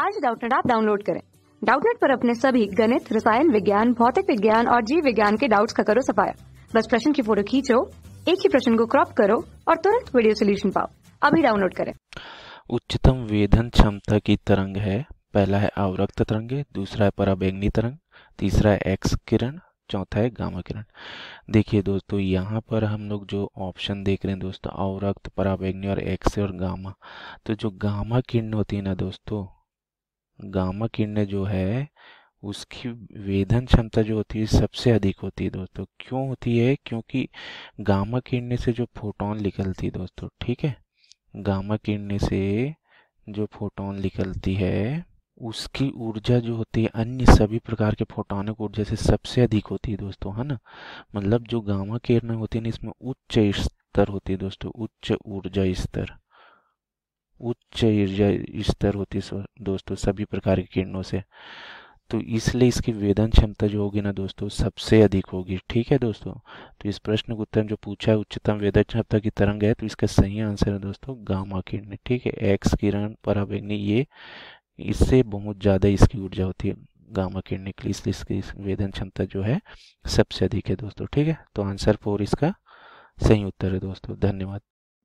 आज डाउटनेट आप डाउनलोड करें डाउटनेट पर अपने सभी गणित रसायन विज्ञान भौतिक विज्ञान और जीव विज्ञान के डाउट्स का करो सफाया बस प्रश्न की फोटो खींचो एक ही प्रश्न को क्रॉप करो और तुरंत वीडियो सोल्यूशन पाओ अभी डाउनलोड करें उच्चतम वेधन क्षमता की तरंग है पहला है अवरक्त तरंग दूसरा है पराबैंगनी तरंग तीसरा है एक्स किरण चौथा है गामा किरण देखिए दोस्तों यहाँ पर हम लोग जो ऑप्शन देख रहे हैं दोस्तों अवरक्त पराबैंगनी और एक्स और गामा तो जो गामा किरण होती है ना दोस्तों गामा किरणें जो है उसकी वेधन क्षमता जो होती है सबसे अधिक होती है दोस्तों क्यों होती है क्योंकि गामा किरणें से जो फोटोन निकलती है दोस्तों ठीक है गामा किरणें से जो फोटोन निकलती है उसकी ऊर्जा जो होती है अन्य सभी प्रकार के फोटोनिक ऊर्जा से सबसे अधिक होती है दोस्तों है ना मतलब जो गामा किरणें होती है ना इसमें उच्च स्तर होती है दोस्तों उच्च ऊर्जा स्तर उच्च ऊर्जा स्तर होती है दोस्तों सभी प्रकार की किरणों से तो इसलिए इसकी वेदन क्षमता जो होगी ना दोस्तों सबसे अधिक होगी ठीक है दोस्तों तो इस प्रश्न का उत्तर जो पूछा है उच्चतम वेदन क्षमता की तरंग है तो इसका सही आंसर है दोस्तों गामा किरण ठीक है एक्स किरण पर ये इससे बहुत ज़्यादा इसकी ऊर्जा होती है गामा किरण के लिए इसलिए इसकी वेदन क्षमता जो है सबसे अधिक है दोस्तों ठीक है तो आंसर फोर इसका सही उत्तर है दोस्तों धन्यवाद